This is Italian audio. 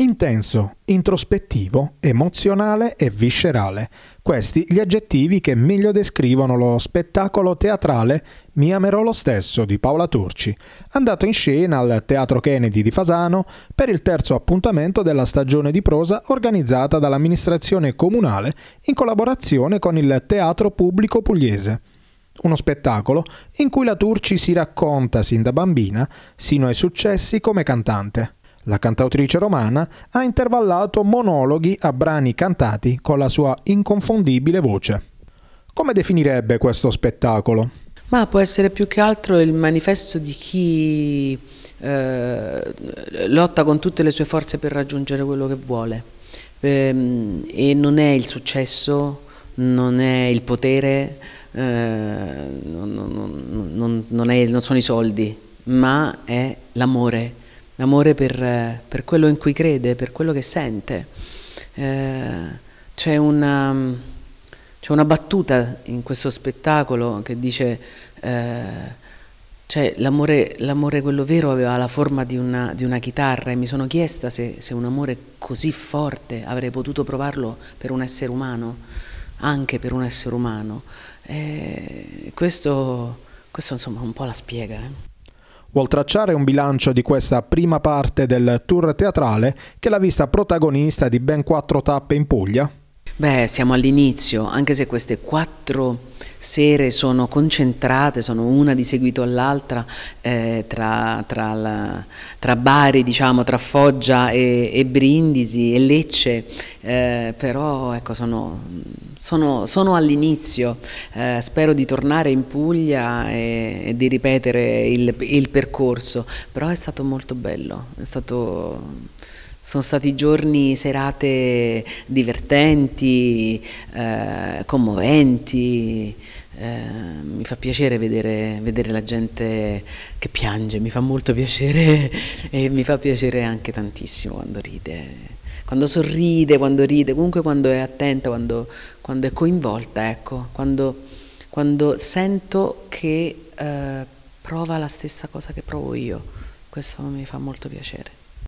Intenso, introspettivo, emozionale e viscerale. Questi gli aggettivi che meglio descrivono lo spettacolo teatrale Mi amerò lo stesso di Paola Turci, andato in scena al Teatro Kennedy di Fasano per il terzo appuntamento della stagione di prosa organizzata dall'amministrazione comunale in collaborazione con il Teatro Pubblico Pugliese uno spettacolo in cui la Turci si racconta sin da bambina sino ai successi come cantante la cantautrice romana ha intervallato monologhi a brani cantati con la sua inconfondibile voce. Come definirebbe questo spettacolo? Ma può essere più che altro il manifesto di chi eh, lotta con tutte le sue forze per raggiungere quello che vuole. Ehm, e, non è il successo, non è il potere, eh, non, non, non, è, non sono i soldi, ma è l'amore l'amore per, per, quello in cui crede, per quello che sente. Eh, c'è, una, una, battuta in questo spettacolo che dice, eh, cioè, l'amore, quello vero aveva la forma di una, di una chitarra e mi sono chiesta se, se un amore così forte avrei potuto provarlo per un essere umano, anche per un essere umano. Eh, questo, questo, insomma un po' la spiega. Eh vuol tracciare un bilancio di questa prima parte del tour teatrale che l'ha vista protagonista di ben quattro tappe in Puglia? Beh, siamo all'inizio, anche se queste quattro sere sono concentrate, sono una di seguito all'altra eh, tra, tra, la, tra, Bari, diciamo, tra Foggia e, e Brindisi e Lecce, eh, però ecco, sono, sono, sono all'inizio, eh, spero di tornare in Puglia e, e di ripetere il, il percorso, però è stato molto bello, è stato sono stati giorni, serate divertenti, eh, commoventi, eh, mi fa piacere vedere, vedere, la gente che piange, mi fa molto piacere e mi fa piacere anche tantissimo quando ride, quando sorride, quando ride, comunque quando è attenta, quando, quando è coinvolta, ecco, quando, quando sento che eh, prova la stessa cosa che provo io, questo mi fa molto piacere.